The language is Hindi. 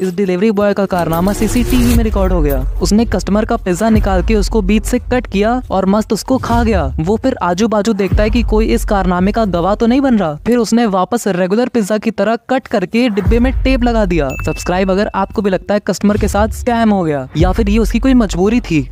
इस डिलीवरी बॉय का कारनामा सीसीटीवी में रिकॉर्ड हो गया उसने कस्टमर का पिज्जा निकाल के उसको बीच से कट किया और मस्त उसको खा गया वो फिर आजू बाजू देखता है कि कोई इस कारनामे का गवाह तो नहीं बन रहा फिर उसने वापस रेगुलर पिज्जा की तरह कट करके डिब्बे में टेप लगा दिया सब्सक्राइब अगर आपको भी लगता है कस्टमर के साथ स्कैम हो गया या फिर ये उसकी कोई मजबूरी थी